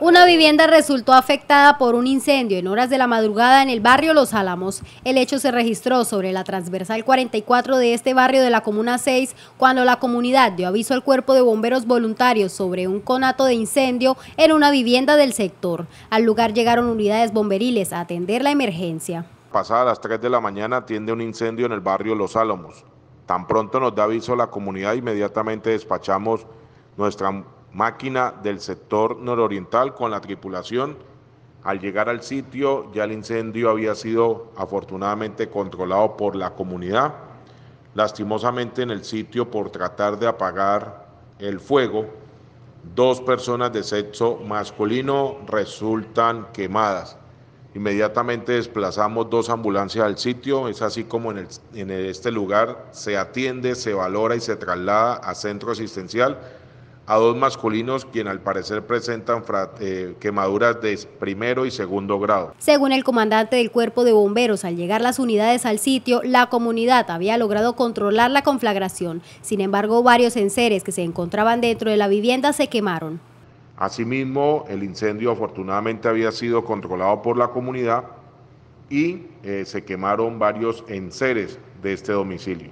Una vivienda resultó afectada por un incendio en horas de la madrugada en el barrio Los Álamos. El hecho se registró sobre la transversal 44 de este barrio de la Comuna 6 cuando la comunidad dio aviso al cuerpo de bomberos voluntarios sobre un conato de incendio en una vivienda del sector. Al lugar llegaron unidades bomberiles a atender la emergencia. Pasadas las 3 de la mañana atiende un incendio en el barrio Los Álamos. Tan pronto nos da aviso la comunidad, inmediatamente despachamos nuestra máquina del sector nororiental con la tripulación. Al llegar al sitio ya el incendio había sido afortunadamente controlado por la comunidad. Lastimosamente en el sitio por tratar de apagar el fuego, dos personas de sexo masculino resultan quemadas. Inmediatamente desplazamos dos ambulancias al sitio. Es así como en, este lugar se atiende, se valora y se traslada a centro asistencial a dos masculinos quien al parecer presentan eh, quemaduras de primero y segundo grado. Según el comandante del cuerpo de bomberos, al llegar las unidades al sitio, la comunidad había logrado controlar la conflagración. Sin embargo, varios enseres que se encontraban dentro de la vivienda se quemaron. Asimismo, el incendio afortunadamente había sido controlado por la comunidad y eh, se quemaron varios enseres de este domicilio.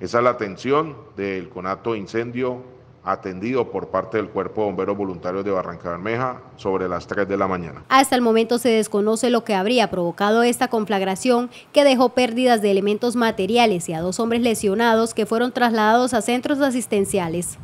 Esa es la atención del conato incendio atendido por parte del Cuerpo de Bomberos Voluntarios de Barranca Bermeja sobre las 3 de la mañana. Hasta el momento se desconoce lo que habría provocado esta conflagración que dejó pérdidas de elementos materiales y a dos hombres lesionados que fueron trasladados a centros asistenciales.